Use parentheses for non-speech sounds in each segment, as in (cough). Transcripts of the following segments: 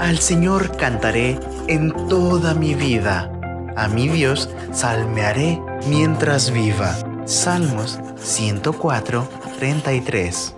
Al Señor cantaré en toda mi vida. A mi Dios salmearé mientras viva. Salmos 104, 33.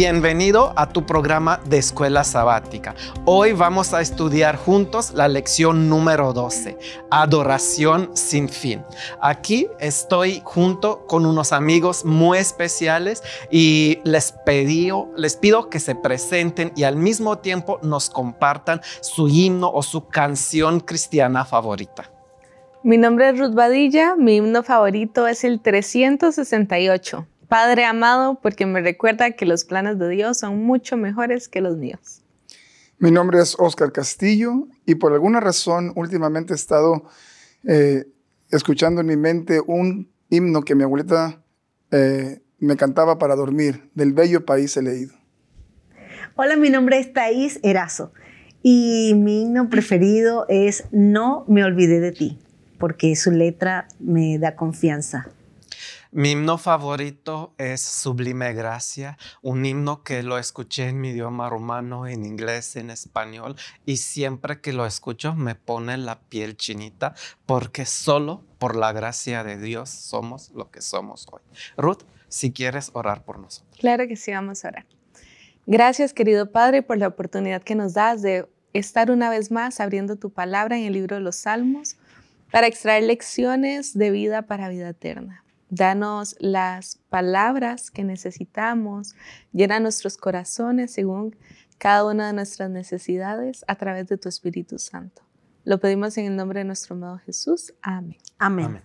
Bienvenido a tu programa de escuela sabática. Hoy vamos a estudiar juntos la lección número 12, Adoración sin fin. Aquí estoy junto con unos amigos muy especiales y les, les pido que se presenten y al mismo tiempo nos compartan su himno o su canción cristiana favorita. Mi nombre es Ruth Badilla, mi himno favorito es el 368. Padre amado, porque me recuerda que los planes de Dios son mucho mejores que los míos. Mi nombre es Oscar Castillo y por alguna razón últimamente he estado eh, escuchando en mi mente un himno que mi abuelita eh, me cantaba para dormir, del bello país he leído. Hola, mi nombre es Thais Erazo y mi himno preferido es No me olvidé de ti, porque su letra me da confianza. Mi himno favorito es Sublime Gracia, un himno que lo escuché en mi idioma romano, en inglés, en español, y siempre que lo escucho me pone la piel chinita, porque solo por la gracia de Dios somos lo que somos hoy. Ruth, si quieres orar por nosotros. Claro que sí, vamos a orar. Gracias, querido Padre, por la oportunidad que nos das de estar una vez más abriendo tu palabra en el libro de los Salmos para extraer lecciones de vida para vida eterna. Danos las palabras que necesitamos. Llena nuestros corazones según cada una de nuestras necesidades a través de tu Espíritu Santo. Lo pedimos en el nombre de nuestro amado Jesús. Amén. Amén.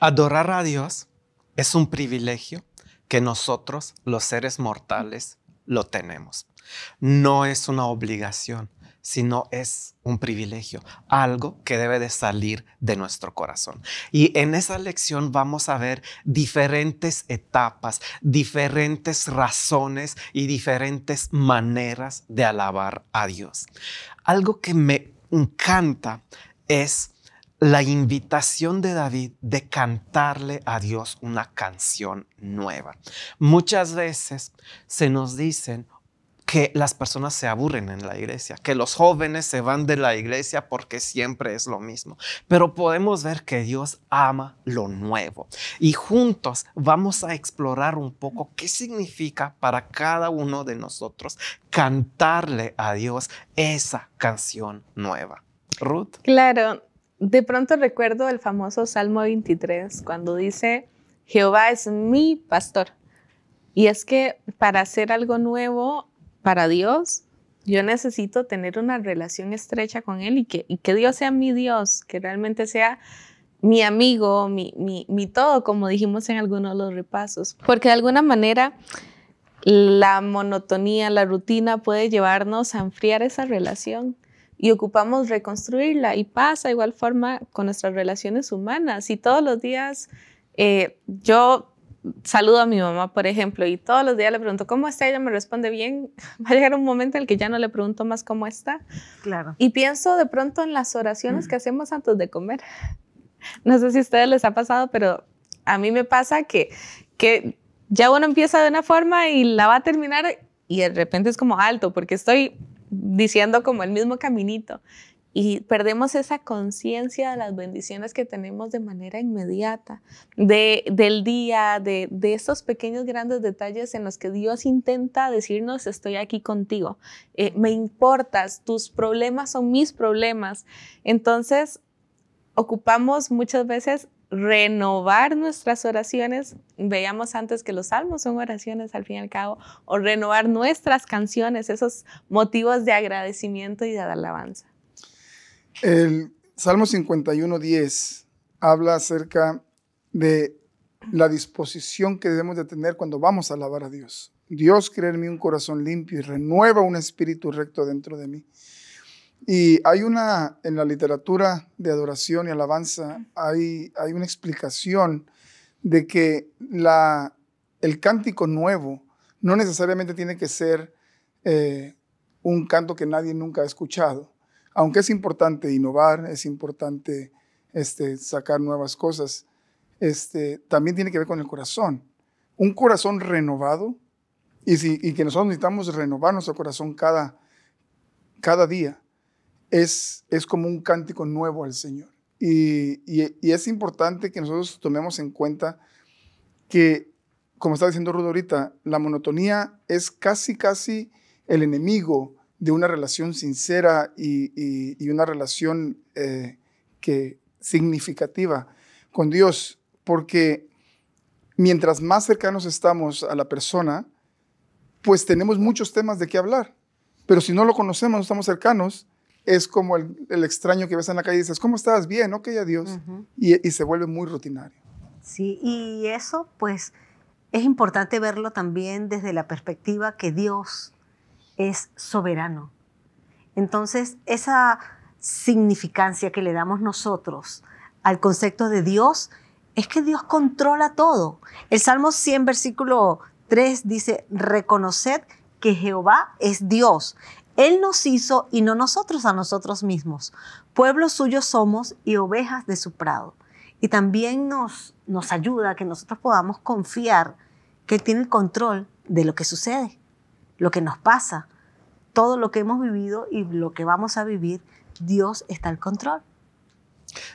Adorar a Dios es un privilegio que nosotros, los seres mortales, lo tenemos. No es una obligación, sino es un privilegio, algo que debe de salir de nuestro corazón. Y en esa lección vamos a ver diferentes etapas, diferentes razones y diferentes maneras de alabar a Dios. Algo que me encanta es la invitación de David de cantarle a Dios una canción nueva. Muchas veces se nos dicen, que las personas se aburren en la iglesia, que los jóvenes se van de la iglesia porque siempre es lo mismo. Pero podemos ver que Dios ama lo nuevo. Y juntos vamos a explorar un poco qué significa para cada uno de nosotros cantarle a Dios esa canción nueva. Ruth. Claro, de pronto recuerdo el famoso Salmo 23, cuando dice, Jehová es mi pastor. Y es que para hacer algo nuevo para Dios, yo necesito tener una relación estrecha con Él y que, Dios sea mi Dios, que realmente sea mi amigo, mi, todo, como dijimos en algunos de los repasos. Porque de alguna manera la monotonía, la rutina puede llevarnos a enfriar esa relación y ocupamos reconstruirla. Y pasa igual forma con nuestras relaciones humanas. Y todos los días eh, yo saludo a mi mamá, por ejemplo, y todos los días le pregunto cómo está, ella me responde bien, (laughs) va a llegar un momento en el que ya no le pregunto más cómo está. Claro. Y pienso de pronto en las oraciones que hacemos antes de comer. (laughs) No sé si a ustedes les ha pasado, pero a mí me pasa que, que ya uno empieza de una forma y la va a terminar y de repente es como alto, porque estoy diciendo como el mismo caminito y perdemos esa conciencia de las bendiciones que tenemos de manera inmediata, de, del día, de, de esos pequeños grandes detalles en los que Dios intenta decirnos, estoy aquí contigo, eh, me importas, tus problemas son mis problemas. Entonces, ocupamos muchas veces renovar nuestras oraciones. Veíamos antes que los salmos son oraciones al fin y al cabo, o renovar nuestras canciones, esos motivos de agradecimiento y de alabanza. El Salmo 51, 10 habla acerca de la disposición que debemos de tener cuando vamos a alabar a Dios. Dios crea en mí un corazón limpio y renueva un espíritu recto dentro de mí. Y hay una, en la literatura de adoración y alabanza, hay, hay una explicación de que la, el cántico nuevo no necesariamente tiene que ser eh, un canto que nadie nunca ha escuchado aunque es importante innovar, es importante este, sacar nuevas cosas, este, también tiene que ver con el corazón. Un corazón renovado y, que nosotros necesitamos renovar nuestro corazón cada, cada día es, es como un cántico nuevo al Señor. Y, y, es importante que nosotros tomemos en cuenta que, como está diciendo Rudo ahorita, la monotonía es casi, casi el enemigo de una relación sincera y, una relación eh, que significativa con Dios, porque mientras más cercanos estamos a la persona, pues tenemos muchos temas de qué hablar. Pero si no lo conocemos, no estamos cercanos, es como el, extraño que ves en la calle y dices, ¿cómo estás? Bien, ok, adiós. y, y se vuelve muy rutinario. Sí, y eso pues es importante verlo también desde la perspectiva que Dios es soberano. Entonces, esa significancia que le damos nosotros al concepto de Dios es que Dios controla todo. El Salmo 100, versículo 3 dice, reconoced que Jehová es Dios. Él nos hizo y no nosotros a nosotros mismos. Pueblo suyo somos y ovejas de su prado. Y también nos, nos ayuda a que nosotros podamos confiar que Él tiene el control de lo que sucede lo que nos pasa, todo lo que hemos vivido y lo que vamos a vivir, Dios está al control.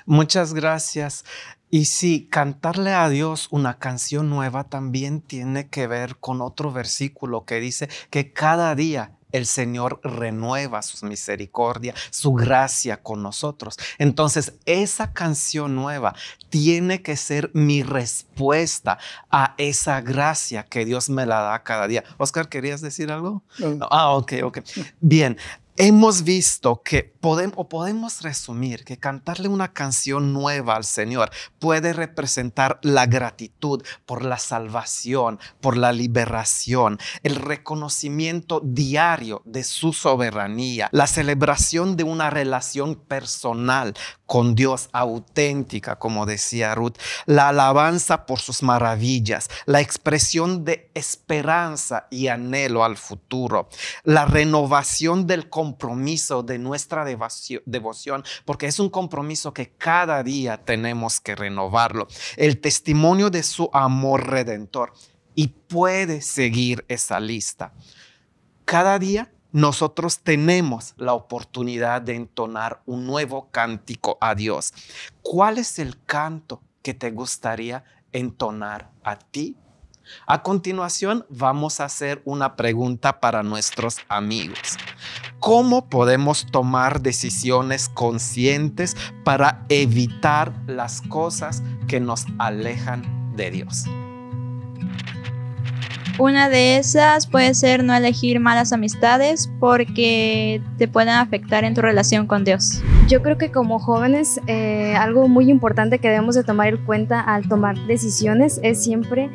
Muchas gracias. Y sí, cantarle a Dios una canción nueva también tiene que ver con otro versículo que dice que cada día el Señor renueva su misericordia, su gracia con nosotros. Entonces, esa canción nueva tiene que ser mi respuesta a esa gracia que Dios me la da cada día. Oscar, ¿querías decir algo? Ah, ok, ok. Bien, hemos visto que podemos, podemos resumir que cantarle una canción nueva al Señor puede representar la gratitud por la salvación, por la liberación, el reconocimiento diario de su soberanía, la celebración de una relación personal con Dios auténtica, como decía Ruth, la alabanza por sus maravillas, la expresión de esperanza y anhelo al futuro, la renovación del compromiso de nuestra devoción, porque es un compromiso que cada día tenemos que renovarlo, el testimonio de su amor redentor. Y puede seguir esa lista. Cada día nosotros tenemos la oportunidad de entonar un nuevo cántico a Dios. ¿Cuál es el canto que te gustaría entonar a ti? A continuación vamos a hacer una pregunta para nuestros amigos. ¿Cómo podemos tomar decisiones conscientes para evitar las cosas que nos alejan de Dios? Una de esas puede ser no elegir malas amistades porque te pueden afectar en tu relación con Dios. Yo creo que como jóvenes eh, algo muy importante que debemos de tomar en cuenta al tomar decisiones es siempre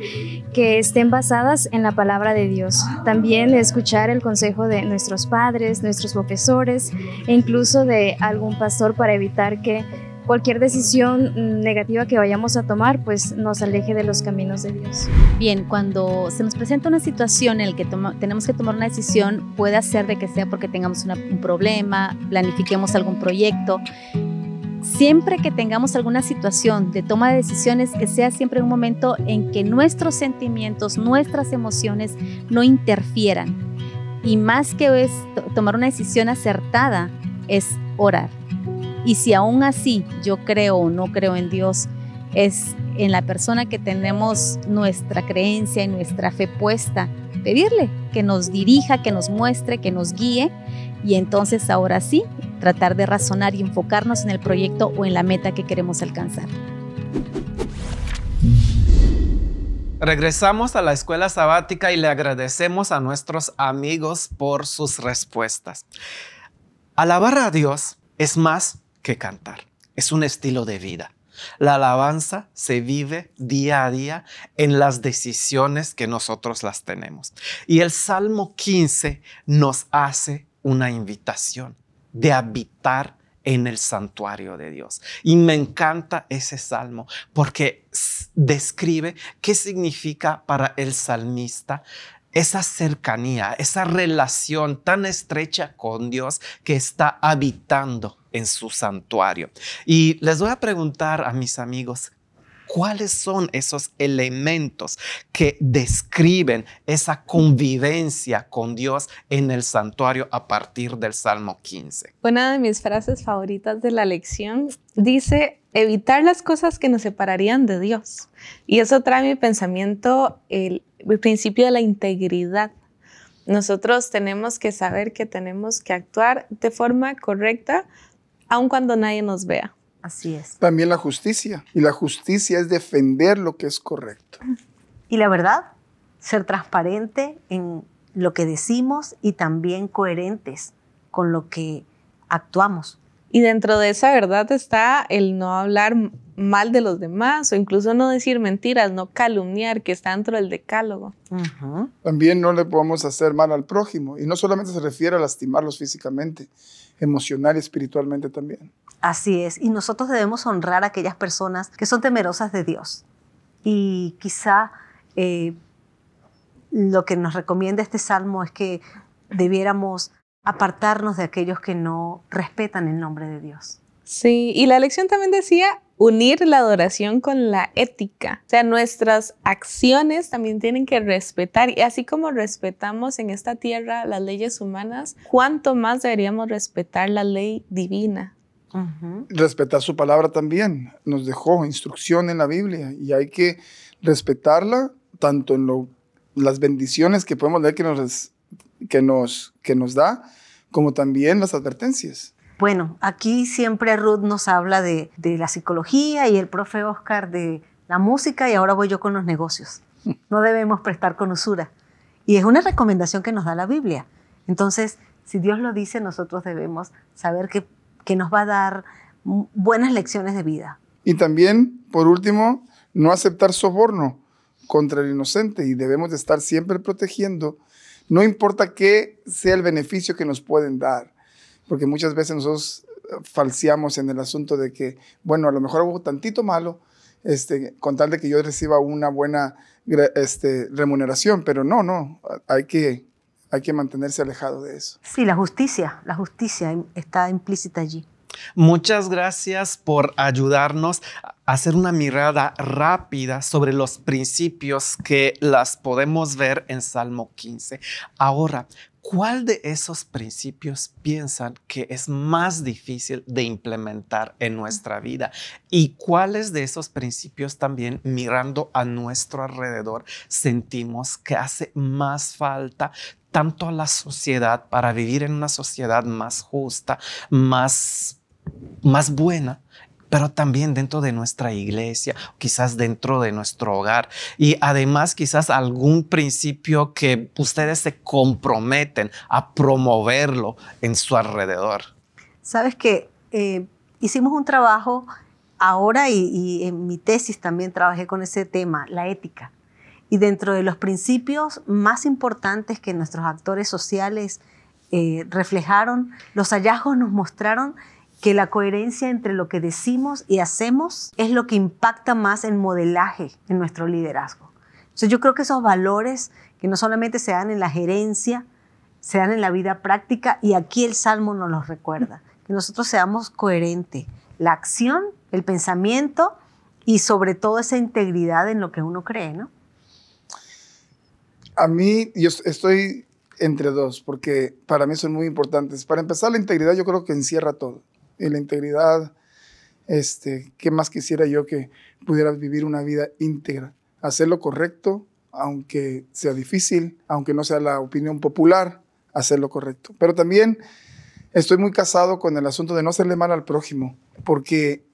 que estén basadas en la palabra de Dios. También escuchar el consejo de nuestros padres, nuestros profesores e incluso de algún pastor para evitar que cualquier decisión mm, negativa que vayamos a tomar, pues nos aleje de los caminos de Dios. Bien, cuando se nos presenta una situación en la que tenemos que tomar una decisión, puede ser de que sea porque tengamos un problema, planifiquemos algún proyecto. Siempre que tengamos alguna situación de toma de decisiones, que sea siempre un momento en que nuestros sentimientos, nuestras emociones no interfieran. Y más que es tomar una decisión acertada, es orar y si aún así yo creo o no creo en Dios, es en la persona que tenemos nuestra creencia y nuestra fe puesta, pedirle que nos dirija, que nos muestre, que nos guíe y entonces ahora sí tratar de razonar y enfocarnos en el proyecto o en la meta que queremos alcanzar. Regresamos a la escuela sabática y le agradecemos a nuestros amigos por sus respuestas. Alabar a Dios es más cantar. Es un estilo de vida. La alabanza se vive día a día en las decisiones que nosotros las tenemos. Y el Salmo 15 nos hace una invitación de habitar en el santuario de Dios. Y me encanta ese salmo porque describe qué significa para el salmista esa cercanía, esa relación tan estrecha con Dios que está habitando en su santuario. Y les voy a preguntar a mis amigos, ¿cuáles son esos elementos que describen esa convivencia con Dios en el santuario a partir del Salmo 15? Una de mis frases favoritas de la lección dice, evitar las cosas que nos separarían de Dios. Y eso trae a mi pensamiento el, el principio de la integridad. Nosotros tenemos que saber que tenemos que actuar de forma correcta aun cuando nadie nos vea. Así es. También la justicia. Y la justicia es defender lo que es correcto. Y la verdad, ser transparente en lo que decimos y también coherentes con lo que actuamos. Y dentro de esa verdad está el no hablar mal de los demás o incluso no decir mentiras, no calumniar, que está dentro del decálogo. También no le podemos hacer mal al prójimo y no solamente se refiere a lastimarlos físicamente, emocional y espiritualmente también. Así es, y nosotros debemos honrar a aquellas personas que son temerosas de Dios. Y quizá eh, lo que nos recomienda este salmo es que debiéramos apartarnos de aquellos que no respetan el nombre de Dios. Sí, y la lección también decía, unir la adoración con la ética. O sea, nuestras acciones también tienen que respetar y así como respetamos en esta tierra las leyes humanas, ¿cuánto más deberíamos respetar la ley divina? Respetar su palabra también. Nos dejó instrucción en la Biblia y hay que respetarla tanto en lo, las bendiciones que podemos leer que nos, que, nos, que nos da, como también las advertencias. Bueno, aquí siempre Ruth nos habla de, la psicología y el profe Oscar de la música y ahora voy yo con los negocios. (laughs) No debemos prestar con usura. Y es una recomendación que nos da la Biblia. Entonces, si Dios lo dice, nosotros debemos saber que, nos va a dar buenas lecciones de vida. Y también, por último, no aceptar soborno contra el inocente y debemos de estar siempre protegiendo, no importa qué sea el beneficio que nos pueden dar porque muchas veces nosotros eh, falseamos en el asunto de que, bueno, a lo mejor hago tantito malo, este, con tal de que yo reciba una buena este, remuneración, pero no, no, hay que, hay que mantenerse alejado de eso. Sí, la justicia, la justicia está implícita allí. Muchas gracias por ayudarnos hacer una mirada rápida sobre los principios que las podemos ver en Salmo 15. Ahora, ¿cuál de esos principios piensan que es más difícil de implementar en nuestra vida? ¿Y cuáles de esos principios también mirando a nuestro alrededor sentimos que hace más falta? tanto a la sociedad para vivir en una sociedad más justa, más más buena pero también dentro de nuestra iglesia, quizás dentro de nuestro hogar y además quizás algún principio que ustedes se comprometen a promoverlo en su alrededor. Sabes que eh, hicimos un trabajo ahora y, en mi tesis también trabajé con ese tema, la ética. Y dentro de los principios más importantes que nuestros actores sociales eh, reflejaron, los hallazgos nos mostraron que la coherencia entre lo que decimos y hacemos es lo que impacta más en modelaje en nuestro liderazgo. Entonces yo creo que esos valores que no solamente se dan en la gerencia, se dan en la vida práctica y aquí el Salmo nos los recuerda, que nosotros seamos coherentes, la acción, el pensamiento y sobre todo esa integridad en lo que uno cree, ¿no? A mí yo estoy entre dos, porque para mí son muy importantes. Para empezar, la integridad yo creo que encierra todo y la integridad. Este, ¿Qué más quisiera yo que pudieras vivir una vida íntegra? Hacer lo correcto, aunque sea difícil, aunque no sea la opinión popular, hacer lo correcto. Pero también estoy muy casado con el asunto de no hacerle mal al prójimo, porque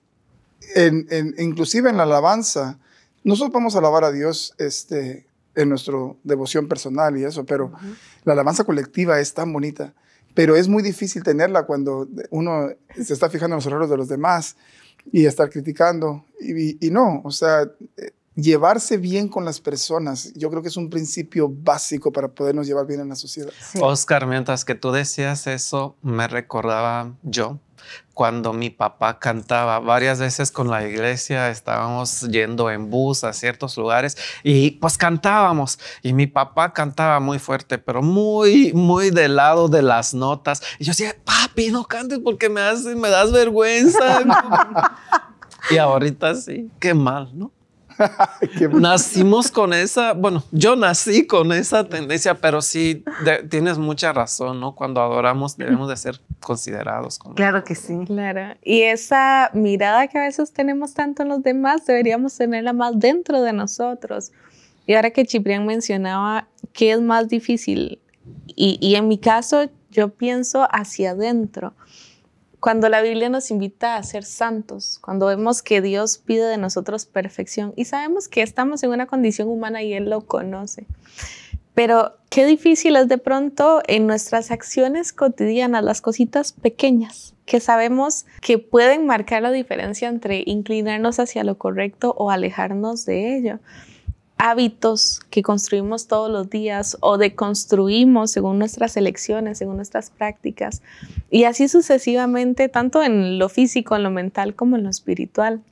inclusive en la alabanza, nosotros vamos a alabar a Dios este, en nuestra devoción personal y eso, pero la alabanza colectiva es tan bonita pero es muy difícil tenerla cuando uno se está fijando en los errores de los demás y estar criticando. Y, no, o sea, eh, llevarse bien con las personas, yo creo que es un principio básico para podernos llevar bien en la sociedad. Oscar, mientras que tú decías eso, me recordaba yo cuando mi papá cantaba varias veces con la iglesia, estábamos yendo en bus a ciertos lugares y pues cantábamos. Y mi papá cantaba muy fuerte, pero muy, muy del lado de las notas. Y yo decía, papi, no cantes porque me, me das vergüenza. (laughs) y ahorita sí, qué mal, ¿no? (laughs) Nacimos con esa, bueno, yo nací con esa tendencia, pero sí tienes mucha razón, ¿no? Cuando adoramos debemos de ser considerados. Con claro que sí. Claro. Y esa mirada que a veces tenemos tanto en los demás, deberíamos tenerla más dentro de nosotros. Y ahora que Chiprián mencionaba qué es más difícil, y en mi caso yo pienso hacia adentro, cuando la Biblia nos invita a ser santos, cuando vemos que Dios pide de nosotros perfección y sabemos que estamos en una condición humana y Él lo conoce. Pero qué difícil es de pronto en nuestras acciones cotidianas, las cositas pequeñas que sabemos que pueden marcar la diferencia entre inclinarnos hacia lo correcto o alejarnos de ello hábitos que construimos todos los días o deconstruimos según nuestras elecciones, según nuestras prácticas, y así sucesivamente, tanto en lo físico, en lo mental como en lo espiritual.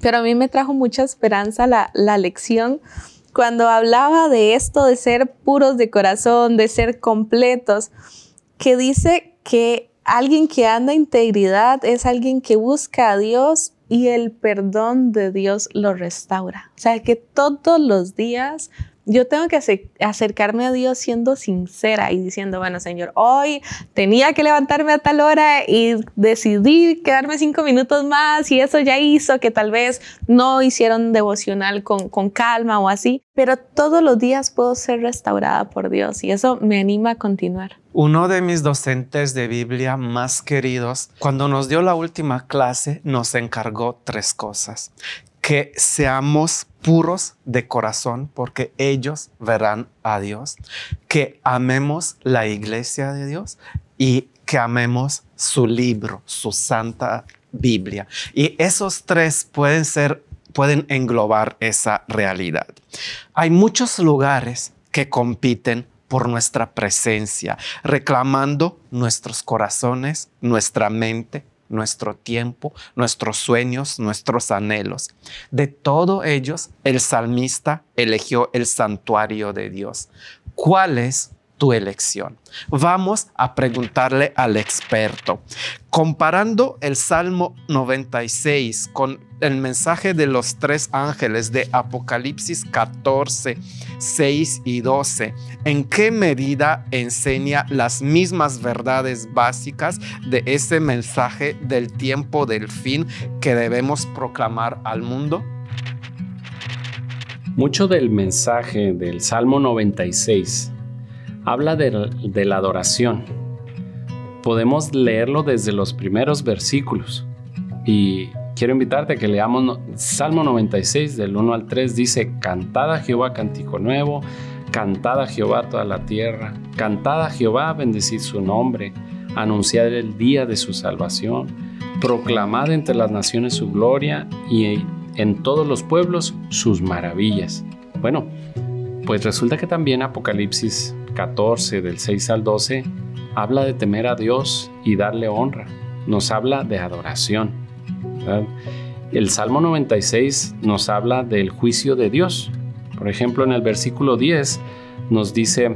Pero a mí me trajo mucha esperanza la, lección cuando hablaba de esto, de ser puros de corazón, de ser completos, que dice que alguien que anda integridad es alguien que busca a Dios y el perdón de Dios lo restaura. O sea que todos los días yo tengo que acercarme a Dios siendo sincera y diciendo, bueno, Señor, hoy tenía que levantarme a tal hora y decidí quedarme cinco minutos más y eso ya hizo que tal vez no hicieron devocional con, con calma o así, pero todos los días puedo ser restaurada por Dios y eso me anima a continuar. Uno de mis docentes de Biblia más queridos, cuando nos dio la última clase, nos encargó tres cosas que seamos puros de corazón porque ellos verán a Dios, que amemos la iglesia de Dios y que amemos su libro, su santa Biblia. Y esos tres pueden ser pueden englobar esa realidad. Hay muchos lugares que compiten por nuestra presencia, reclamando nuestros corazones, nuestra mente, nuestro tiempo, nuestros sueños, nuestros anhelos. De todos ellos, el salmista eligió el santuario de Dios. ¿Cuál es elección. Vamos a preguntarle al experto. Comparando el Salmo 96 con el mensaje de los tres ángeles de Apocalipsis 14, 6 y 12, ¿en qué medida enseña las mismas verdades básicas de ese mensaje del tiempo del fin que debemos proclamar al mundo? Mucho del mensaje del Salmo 96 habla de, la adoración. Podemos leerlo desde los primeros versículos. Y quiero invitarte a que leamos Salmo 96 del 1 al 3. Dice, cantad a Jehová cántico nuevo, cantad a Jehová toda la tierra, cantad a Jehová bendecid su nombre, anunciad el día de su salvación, proclamad entre las naciones su gloria y en todos los pueblos sus maravillas. Bueno, pues resulta que también Apocalipsis 14, del 6 al 12, habla de temer a Dios y darle honra. Nos habla de adoración. El Salmo 96 nos habla del juicio de Dios. Por ejemplo, en el versículo 10 nos dice,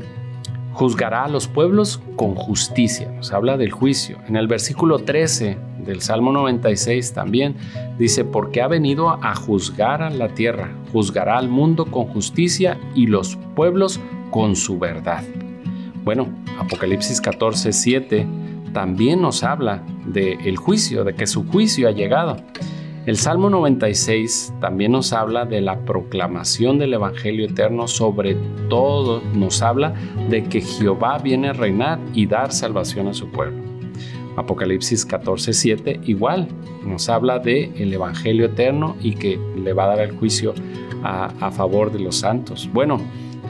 juzgará a los pueblos con justicia. Nos habla del juicio. En el versículo 13 del Salmo 96 también dice, porque ha venido a juzgar a la tierra, juzgará al mundo con justicia y los pueblos con con su verdad. Bueno, Apocalipsis 14, 7 también nos habla del el juicio, de que su juicio ha llegado. El Salmo 96 también nos habla de la proclamación del Evangelio eterno, sobre todo nos habla de que Jehová viene a reinar y dar salvación a su pueblo. Apocalipsis 14:7 igual nos habla de Evangelio eterno y que le va a dar el juicio a, a favor de los santos. Bueno,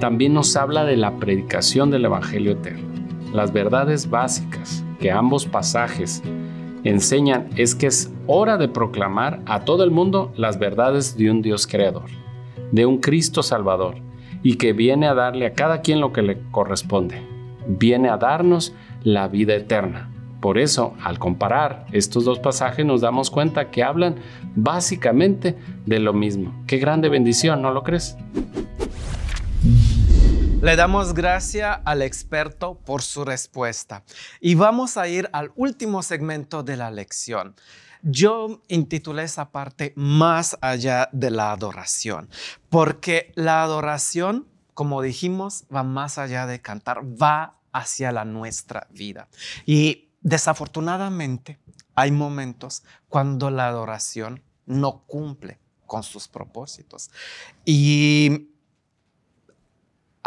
también nos habla de la predicación del Evangelio eterno. Las verdades básicas que ambos pasajes enseñan es que es hora de proclamar a todo el mundo las verdades de un Dios creador, de un Cristo salvador, y que viene a darle a cada quien lo que le corresponde. Viene a darnos la vida eterna. Por eso, al comparar estos dos pasajes, nos damos cuenta que hablan básicamente de lo mismo. Qué grande bendición, ¿no lo crees? Le damos gracias al experto por su respuesta y vamos a ir al último segmento de la lección. Yo intitulé esa parte más allá de la adoración, porque la adoración, como dijimos, va más allá de cantar, va hacia la nuestra vida. Y desafortunadamente hay momentos cuando la adoración no cumple con sus propósitos. Y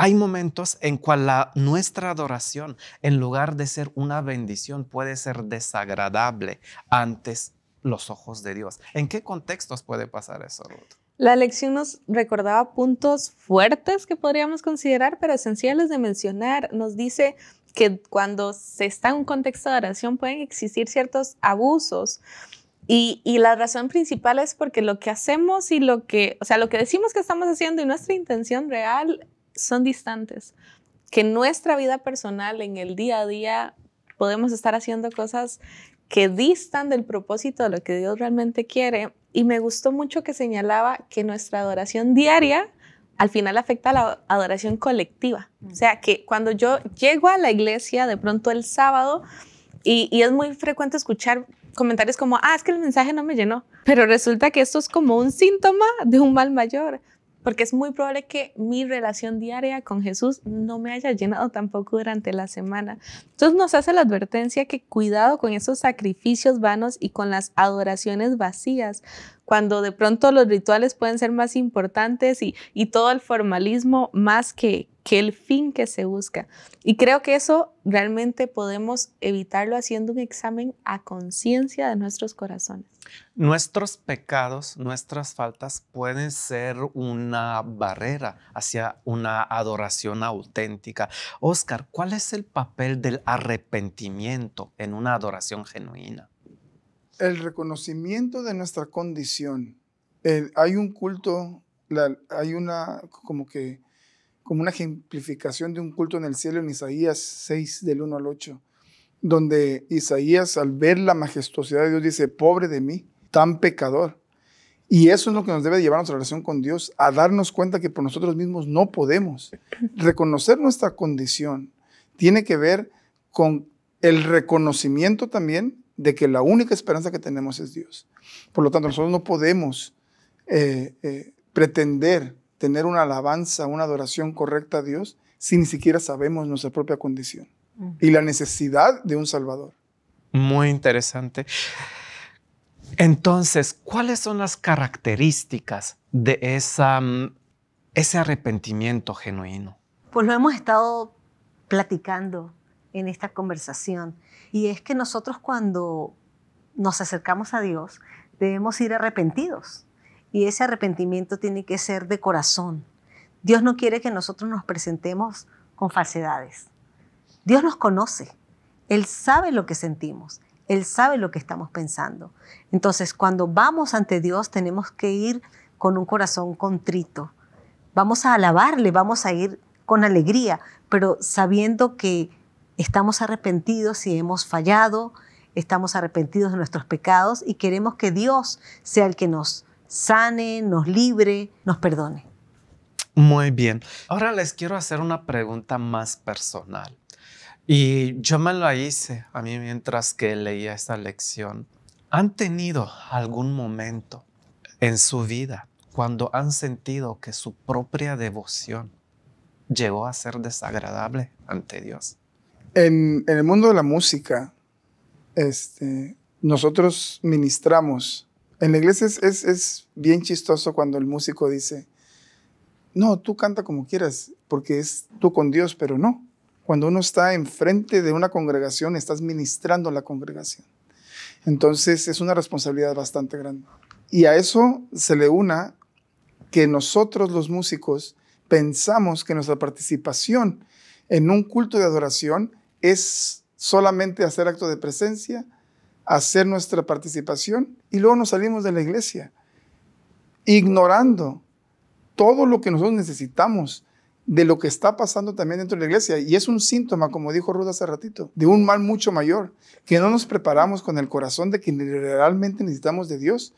hay momentos en cual la, nuestra adoración, en lugar de ser una bendición, puede ser desagradable antes los ojos de Dios. ¿En qué contextos puede pasar eso, Ruth? La lección nos recordaba puntos fuertes que podríamos considerar, pero esenciales de mencionar. Nos dice que cuando se está en un contexto de adoración pueden existir ciertos abusos. Y, y, la razón principal es porque lo que hacemos y lo que, o sea, lo que decimos que estamos haciendo y nuestra intención real son distantes, que nuestra vida personal en el día a día podemos estar haciendo cosas que distan del propósito de lo que Dios realmente quiere. Y me gustó mucho que señalaba que nuestra adoración diaria al final afecta a la adoración colectiva. O sea, que cuando yo llego a la iglesia de pronto el sábado, y, y, es muy frecuente escuchar comentarios como, ah, es que el mensaje no me llenó. Pero resulta que esto es como un síntoma de un mal mayor porque es muy probable que mi relación diaria con Jesús no me haya llenado tampoco durante la semana. Entonces nos hace la advertencia que cuidado con esos sacrificios vanos y con las adoraciones vacías, cuando de pronto los rituales pueden ser más importantes y, todo el formalismo más que, que el fin que se busca. Y creo que eso realmente podemos evitarlo haciendo un examen a conciencia de nuestros corazones. Nuestros pecados, nuestras faltas pueden ser una barrera hacia una adoración auténtica. Oscar, ¿cuál es el papel del arrepentimiento en una adoración genuina? el reconocimiento de nuestra condición. Eh, hay un culto, hay una como que como una ejemplificación de un culto en el cielo en Isaías 6 del 1 al 8, donde Isaías al ver la majestuosidad de Dios dice, pobre de mí, tan pecador. Y eso es lo que nos debe llevar a nuestra relación con Dios, a darnos cuenta que por nosotros mismos no podemos. Reconocer nuestra condición tiene que ver con el reconocimiento también de que la única esperanza que tenemos es Dios. Por lo tanto, nosotros no podemos eh, eh, pretender tener una alabanza, una adoración correcta a Dios si ni siquiera sabemos nuestra propia condición y la necesidad de un Salvador. Muy interesante. Entonces, ¿cuáles son las características de esa, mm, ese arrepentimiento genuino? Pues lo hemos estado platicando en esta conversación. Y es que nosotros cuando nos acercamos a Dios debemos ir arrepentidos. Y ese arrepentimiento tiene que ser de corazón. Dios no quiere que nosotros nos presentemos con falsedades. Dios nos conoce. Él sabe lo que sentimos. Él sabe lo que estamos pensando. Entonces, cuando vamos ante Dios, tenemos que ir con un corazón contrito. Vamos a alabarle, vamos a ir con alegría, pero sabiendo que Estamos arrepentidos si hemos fallado, estamos arrepentidos de nuestros pecados y queremos que Dios sea el que nos sane, nos libre, nos perdone. Muy bien. Ahora les quiero hacer una pregunta más personal. Y yo me la hice a mí mientras que leía esta lección. ¿Han tenido algún momento en su vida cuando han sentido que su propia devoción llegó a ser desagradable ante Dios? En, el mundo de la música, este, nosotros ministramos. En la iglesia es, es, bien chistoso cuando el músico dice, no, tú canta como quieras, porque es tú con Dios, pero no. Cuando uno está enfrente de una congregación, estás ministrando la congregación. Entonces es una responsabilidad bastante grande. Y a eso se le una que nosotros los músicos pensamos que nuestra participación en un culto de adoración es solamente hacer acto de presencia, hacer nuestra participación y luego nos salimos de la iglesia, ignorando todo lo que nosotros necesitamos de lo que está pasando también dentro de la iglesia. Y es un síntoma, como dijo Ruda hace ratito, de un mal mucho mayor, que no nos preparamos con el corazón de que realmente necesitamos de Dios.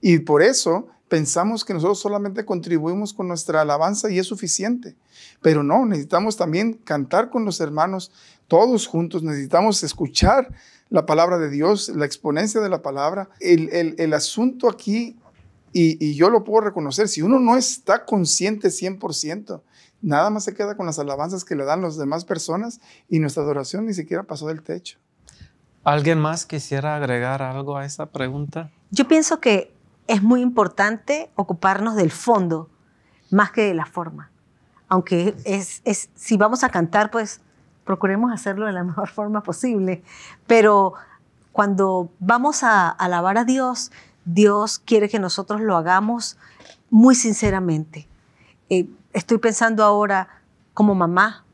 Y por eso pensamos que nosotros solamente contribuimos con nuestra alabanza y es suficiente. Pero no, necesitamos también cantar con los hermanos todos juntos, necesitamos escuchar la palabra de Dios, la exponencia de la palabra. El, asunto aquí, y, y, yo lo puedo reconocer, si uno no está consciente 100%, nada más se queda con las alabanzas que le dan las demás personas y nuestra adoración ni siquiera pasó del techo. ¿Alguien más quisiera agregar algo a esa pregunta? Yo pienso que es muy importante ocuparnos del fondo más que de la forma. Aunque es, si vamos a cantar, pues procuremos hacerlo de la (laughs) mejor forma posible. Pero cuando vamos a alabar a Dios, Dios quiere que nosotros lo hagamos muy sinceramente. Eh, estoy pensando ahora como mamá,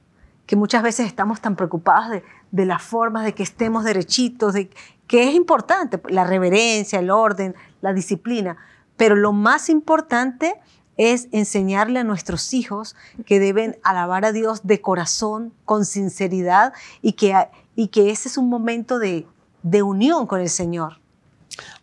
que muchas veces estamos tan preocupados de, de las formas, de que estemos derechitos, de que es importante, la reverencia, el orden, la disciplina, pero lo más importante es enseñarle a nuestros hijos que deben alabar a Dios de corazón, con sinceridad, y que, y que ese es un momento de, de unión con el Señor.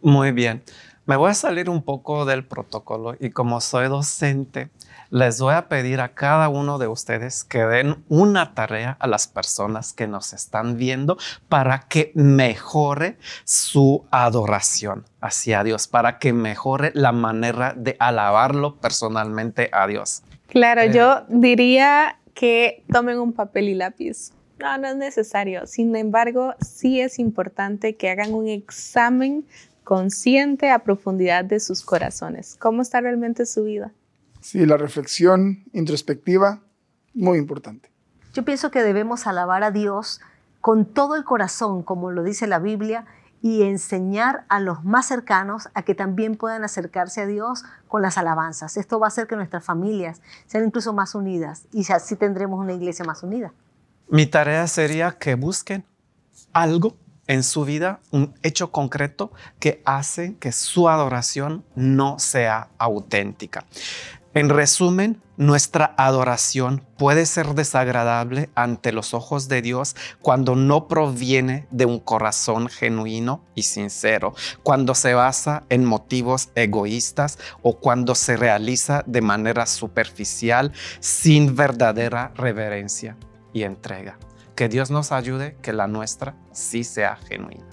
Muy bien. Me voy a salir un poco del protocolo y como soy docente, les voy a pedir a cada uno de ustedes que den una tarea a las personas que nos están viendo para que mejore su adoración hacia Dios, para que mejore la manera de alabarlo personalmente a Dios. Claro, eh. yo diría que tomen un papel y lápiz. No, no es necesario. Sin embargo, sí es importante que hagan un examen consciente a profundidad de sus corazones. ¿Cómo está realmente su vida? Sí, la reflexión introspectiva, muy importante. Yo pienso que debemos alabar a Dios con todo el corazón, como lo dice la Biblia, y enseñar a los más cercanos a que también puedan acercarse a Dios con las alabanzas. Esto va a hacer que nuestras familias sean incluso más unidas y así tendremos una iglesia más unida. Mi tarea sería que busquen algo en su vida un hecho concreto que hace que su adoración no sea auténtica. En resumen, nuestra adoración puede ser desagradable ante los ojos de Dios cuando no proviene de un corazón genuino y sincero, cuando se basa en motivos egoístas o cuando se realiza de manera superficial sin verdadera reverencia y entrega. Que Dios nos ayude que la nuestra sí sea genuina.